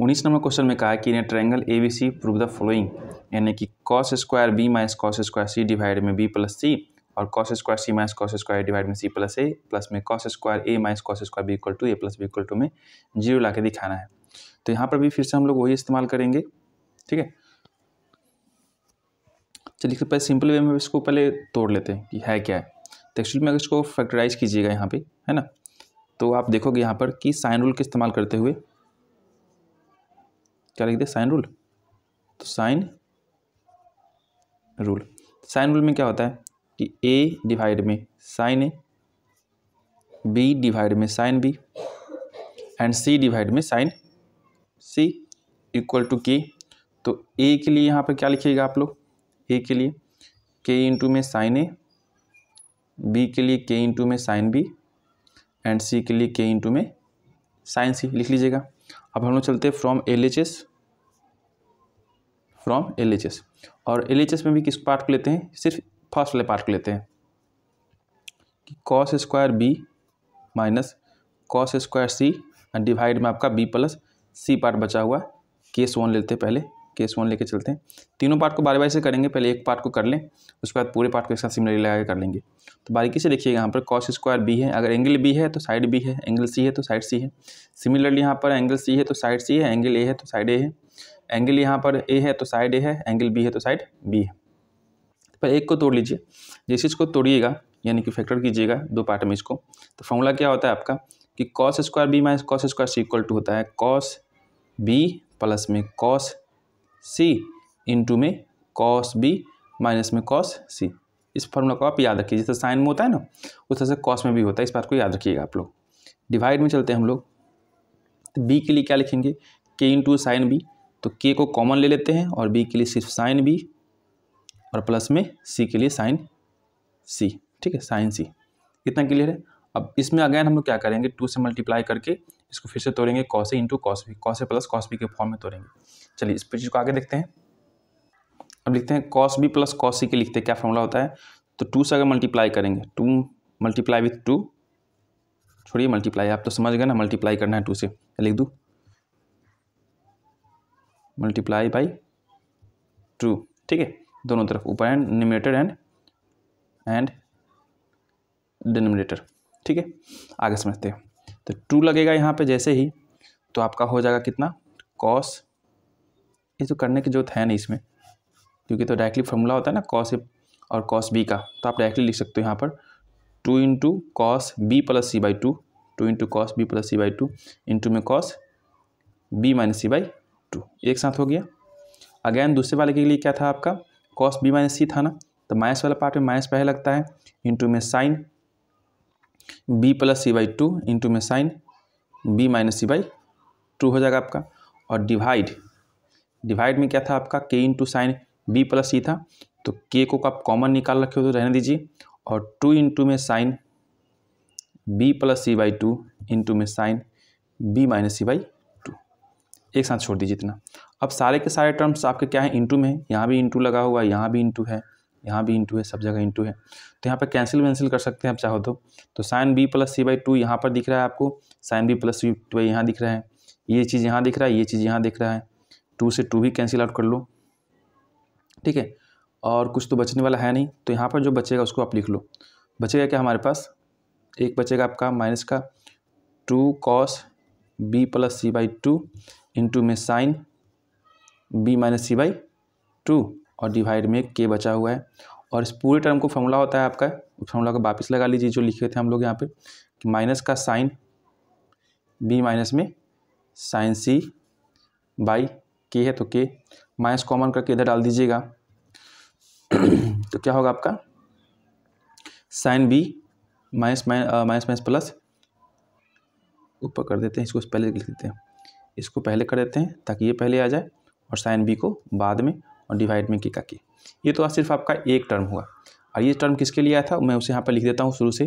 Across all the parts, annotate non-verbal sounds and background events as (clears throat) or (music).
उन्नीस number question में कहा कि in triangle A B C prove the following यानी कि cos square B minus cos square C divide में बी प्लस सी और cos square C minus cos square divide में C plus A plus में cos square A minus cos square B equal to A plus B equal to में zero ला के दिखाना है तो यहाँ पर भी फिर से हम लोग वही इस्तेमाल करेंगे ठीक है चलिए पहले सिंपल वे में इसको पहले तोड़ लेते हैं कि है क्या है तो एक्चुअली में अगर इसको फैक्टराइज कीजिएगा यहाँ पे है ना तो आप देखोगे यहाँ पर कि साइन रूल का इस्तेमाल करते हुए क्या लिख दे साइन रूल तो साइन रूल साइन रूल में क्या होता है कि ए डिवाइड में साइन ए बी डिवाइड में sine B and C divide में sine C equal to K तो ए के लिए यहाँ पर क्या लिखिएगा आप लोग ए के लिए के इंटू में साइन ए बी के लिए के इंटू में साइन बी एंड सी के लिए के इंटू में साइंस ही लिख लीजिएगा अब हम लोग चलते हैं from L H S from L H S और एल एच एस में भी किस पार्ट को लेते हैं सिर्फ फर्स्ट वाले पार्ट को लेते हैं कि cos square B minus cos square C divide में आपका बी प्लस सी पार्ट बचा हुआ केस वन लेते हैं पहले केस वन लेके चलते हैं तीनों पार्ट को बारी बारी से करेंगे पहले एक पार्ट को कर लें उसके बाद पूरे पार्ट को एक साथ सिमिलरली लगा के कर लेंगे तो बारीकी से देखिएगा यहाँ पर कॉस स्क्वायर बी है अगर एंगल बी है तो साइड बी है एंगल सी है तो साइड सी है सिमिलरली यहाँ पर एंगल सी है तो साइड सी है एंगल ए है तो साइड ए है एंगल यहाँ पर ए है तो साइड ए है एंगल बी है तो साइड बी है तो पर एक को तोड़ लीजिए जिस चीज़ को तोड़िएगा यानी कि फैक्टर कीजिएगा दो पार्ट में इसको तो फॉर्मूला क्या होता है आपका कि cos square B minus cos square C equal to होता है कॉस बी प्लस में कॉस सी इंटू में कॉस बी माइनस में कॉस सी इस फॉर्मूला को आप याद रखिए जैसे साइन में होता है ना उस तरह से कॉस में भी होता है इस बात को याद रखिएगा आप लोग डिवाइड में चलते हैं हम लोग तो बी के लिए क्या लिखेंगे के इंटू साइन बी तो के को कॉमन ले लेते हैं और बी के लिए सिर्फ साइन बी और प्लस में सी के लिए साइन सी ठीक है साइन सी कितना क्लियर है अब इसमें अगेन हम लोग क्या करेंगे टू से मल्टीप्लाई करके इसको फिर से तोड़ेंगे कॉसे इंटू कॉस भी कॉसे प्लस कॉस बी के फॉर्म में तोड़ेंगे चलिए इस चीज़ को आगे देखते हैं अब लिखते हैं cos B plus cos C के लिखते हैं क्या फॉर्मूला होता है तो टू से अगर मल्टीप्लाई करेंगे टू मल्टीप्लाई विथ टू छोड़िए मल्टीप्लाई आप तो समझ गए ना मल्टीप्लाई करना है टू से लिख दू मल्टीप्लाई बाई टू ठीक है दोनों तरफ ऊपर and numerator and and denominator ठीक है आगे समझते हैं तो टू लगेगा यहाँ पे जैसे ही तो आपका हो जाएगा कितना कॉस ये तो करने की जरूरत है नहीं इसमें क्योंकि तो डायरेक्टली फॉर्मूला होता है ना कॉस और कॉस बी का तो आप डायरेक्टली लिख सकते हो यहाँ पर two into cos B plus C by two two into cos B plus C by two into में cos B minus C by two एक साथ हो गया अगेन दूसरे वाले के लिए क्या था आपका कॉस बी माइनस सी था ना तो माइनस वाला पार्ट में माइनस पहले लगता है इंटू में sine B plus C by two into में sine B minus C by two हो जाएगा आपका और डिवाइड डिवाइड में क्या था आपका K into sine B plus C था तो के को आप कॉमन निकाल रखे हो तो रहने दीजिए और टू इंटू में sine B plus C by two into में sine B minus C by two एक साथ छोड़ दीजिए इतना अब सारे के सारे टर्म्स आपके क्या है इंटू में है यहाँ भी इंटू लगा हुआ है यहाँ भी इंटू है यहाँ भी इंटू है सब जगह इंटू है तो यहाँ पर कैंसिल वैंसिल कर सकते हैं आप चाहो तो तो sine B plus C by two यहाँ पर दिख रहा है आपको sine B plus C by यहाँ दिख रहा है ये चीज़ यहाँ दिख रहा है ये चीज़ यहाँ दिख रहा है टू से टू भी कैंसिल आउट कर लो ठीक है और कुछ तो बचने वाला है नहीं तो यहाँ पर जो बचेगा उसको आप लिख लो बचेगा क्या हमारे पास एक बचेगा आपका माइनस का two cos B plus C by two into में sine B minus C by two और डिवाइड में के बचा हुआ है और इस पूरे टर्म को फॉर्मूला होता है आपका उस फॉर्मूला को वापस लगा लीजिए जो लिखे थे हम लोग यहाँ पे कि माइनस का साइन बी माइनस में साइन सी बाई के है तो के माइनस कॉमन करके इधर डाल दीजिएगा (clears throat) तो क्या होगा आपका sine B minus minus minus plus ऊपर कर देते हैं इसको पहले लिख देते हैं इसको पहले कर देते हैं ताकि ये पहले आ जाए और साइन बी को बाद में और डिवाइड में के का के ये तो सिर्फ आपका एक टर्म हुआ और ये टर्म किसके लिए आया था मैं उसे यहाँ पर लिख देता हूँ शुरू से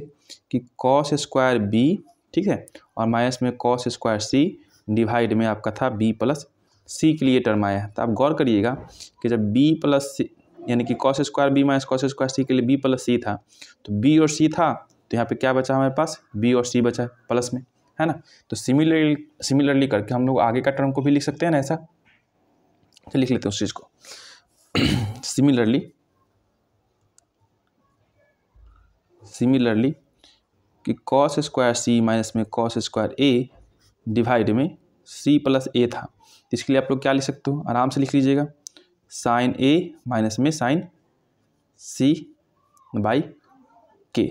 कि कॉस स्क्वायर बी ठीक है और माइनस में कॉस स्क्वायर सी डिवाइड में आपका था बी प्लस सी के लिए टर्म आया है तो आप गौर करिएगा कि जब बी प्लस सी यानी कि cos square B minus cos square C के लिए बी प्लस सी था तो बी और सी था तो यहाँ पे क्या बचा हमारे पास बी और सी बचा प्लस में है ना तो सिमिलरली सिमिलरली करके हम लोग आगे का टर्म को भी लिख सकते हैं ना ऐसा तो लिख लेते हैं उस चीज़ को सिमिलरली (clears throat) सिमिलरली कि कॉस स्क्वायर सी माइनस में कॉस स्क्वायर ए डिवाइड में सी प्लस ए था तो इसके लिए आप लोग क्या लिख सकते हो आराम से लिख लीजिएगा साइन ए माइनस में साइन सी बाई के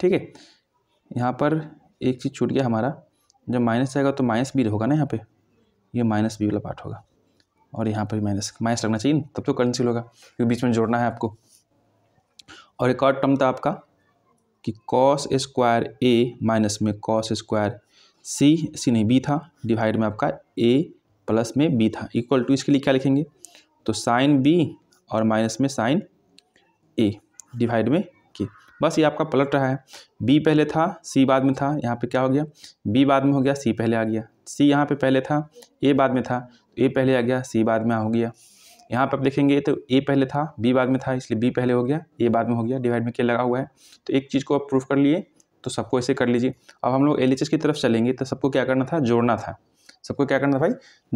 ठीक है यहाँ पर एक चीज़ छूट गया हमारा जब माइनस आएगा तो माइनस भी होगा ना यहाँ पे ये माइनस बी वाला पार्ट होगा और यहाँ पर भी माइनस माइनस लगना चाहिए तब तो करंसिल होगा क्योंकि बीच में जोड़ना है आपको और एक और टर्म था आपका कि कॉस स्क्वायर ए माइनस में कॉस स्क्वायर सी सी नहीं बी था डिवाइड में आपका ए प्लस में बी था इक्वल टू इसके लिए क्या लिखेंगे तो साइन बी और माइनस में साइन ए डिवाइड में के बस ये आपका पलट रहा है बी पहले था सी बाद में था यहाँ पे क्या हो गया बी बाद में हो गया सी पहले आ गया सी यहाँ पे पहले था ए बाद में था ए पहले आ गया सी बाद में आ हो गया यहाँ पर आप देखेंगे तो ए पहले था बी बाद में था इसलिए बी पहले हो गया ए बाद में हो गया डिवाइड में के लगा हुआ है तो एक चीज़ को आप प्रूफ कर लिए तो सबको ऐसे कर लीजिए अब हम लोग एल की तरफ चलेंगे तो सबको क्या करना था जोड़ना था सबको क्या करना था भाई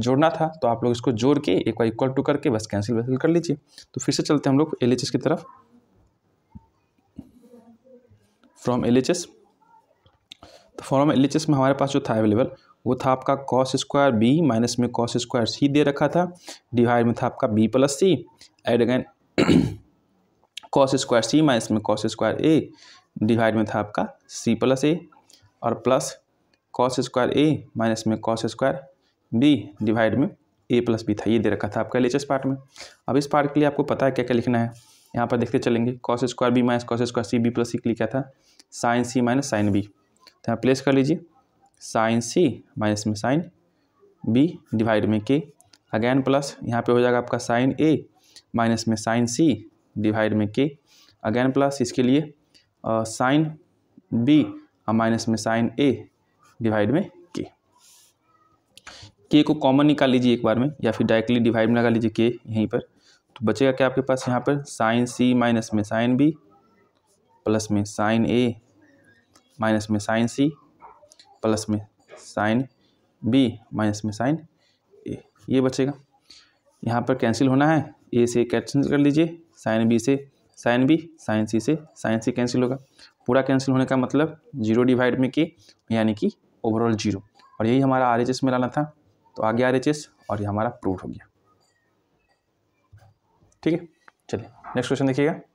जोड़ना था तो आप लोग इसको जोड़ के एक बार इक्वल टू करके बस कैंसिल वैसिल कर लीजिए तो फिर से चलते हैं हम लोग एल की तरफ फ्रॉम एल तो फ्रॉम एल में हमारे पास जो था अवेलेबल वो था आपका कॉस स्क्वायर बी माइनस में कॉस स्क्वायर सी दे रखा था डिवाइड में था आपका B plus C add again cos square C minus में कॉस स्क्वायर ए डिवाइड में था आपका सी प्लस ए और plus cos square A minus में कॉस स्क्वायर बी डिवाइड में ए प्लस बी था ये दे रखा था आपका एल पार्ट में अब इस पार्ट के लिए आपको पता है क्या क्या लिखना है यहाँ पर देखते चलेंगे cos square B minus cos square C B plus C क्या था sine C minus sine B तो यहाँ प्लेस कर लीजिए साइन सी माइनस में साइन बी डिवाइड में के अगैन प्लस यहाँ पे हो जाएगा आपका साइन ए माइनस में साइन सी डिवाइड में के अगैन प्लस इसके लिए साइन बी और माइनस में साइन ए डिवाइड में के के को कॉमन निकाल लीजिए एक बार में या फिर डायरेक्टली डिवाइड में लगा लीजिए के यहीं पर तो बचेगा क्या आपके पास यहाँ पर साइन सी माइनस में साइन बी प्लस में साइन ए माइनस में साइन सी प्लस में साइन बी माइनस में साइन ए ये बचेगा यहाँ पर कैंसिल होना है ए से कैंसिल कर लीजिए साइन बी से साइन बी साइन सी से साइन सी कैंसिल होगा पूरा कैंसिल होने का मतलब जीरो डिवाइड में के यानी कि ओवरऑल जीरो और यही हमारा आर में लाना था तो आ गया आर और ये हमारा प्रूव हो गया ठीक है चलिए नेक्स्ट क्वेश्चन देखिएगा